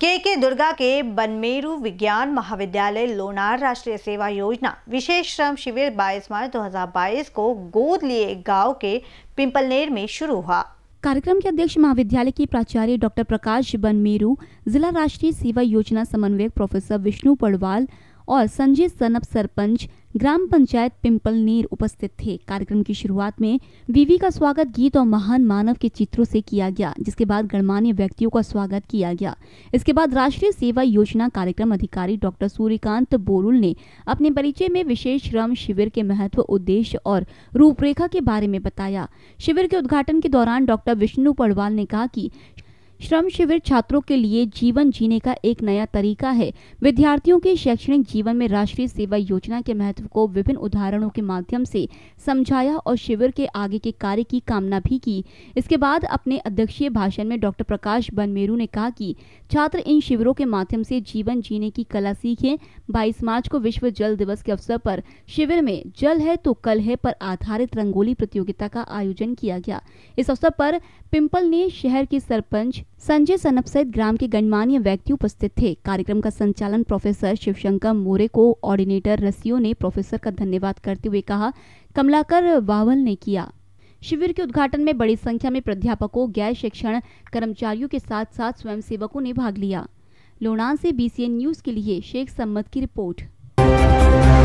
के के दुर्गा के बनमेरू विज्ञान महाविद्यालय लोनार राष्ट्रीय सेवा योजना विशेष श्रम शिविर 22 मार्च 2022 को गोद लिए गांव के पिंपलनेर में शुरू हुआ कार्यक्रम के अध्यक्ष महाविद्यालय के प्राचार्य डॉक्टर प्रकाश बनमेरू जिला राष्ट्रीय सेवा योजना समन्वयक प्रोफेसर विष्णु पड़वाल और संजय सनप सरपंच ग्राम पंचायत पिंपल नेर उपस्थित थे कार्यक्रम की शुरुआत में वीवी का स्वागत गीत और महान मानव के चित्रों से किया गया जिसके बाद गणमान्य व्यक्तियों का स्वागत किया गया इसके बाद राष्ट्रीय सेवा योजना कार्यक्रम अधिकारी डॉक्टर सूर्यकांत बोरुल ने अपने परिचय में विशेष श्रम शिविर के महत्व उद्देश्य और रूपरेखा के बारे में बताया शिविर के उद्घाटन के दौरान डॉक्टर विष्णु पड़वाल ने कहा की श्रम शिविर छात्रों के लिए जीवन जीने का एक नया तरीका है विद्यार्थियों के शैक्षणिक जीवन में राष्ट्रीय सेवा योजना के महत्व को विभिन्न उदाहरणों के माध्यम से समझाया और शिविर के आगे के कार्य की कामना भी की इसके बाद अपने अध्यक्षीय भाषण में डॉक्टर प्रकाश बनमेरू ने कहा कि छात्र इन शिविरों के माध्यम से जीवन जीने की कला सीखे बाईस मार्च को विश्व जल दिवस के अवसर पर शिविर में जल है तो कल है पर आधारित रंगोली प्रतियोगिता का आयोजन किया गया इस अवसर पर पिंपल ने शहर के सरपंच संजय सनप सहित ग्राम के गणमान्य व्यक्ति उपस्थित थे कार्यक्रम का संचालन प्रोफेसर शिवशंकर मोरे को ऑर्डिनेटर रसियों ने प्रोफेसर का धन्यवाद करते हुए कहा कमलाकर वावल ने किया शिविर के उद्घाटन में बड़ी संख्या में प्राध्यापकों गैर शिक्षण कर्मचारियों के साथ साथ स्वयंसेवकों ने भाग लिया लोणान से बीसीएन न्यूज के लिए शेख सम्मत की रिपोर्ट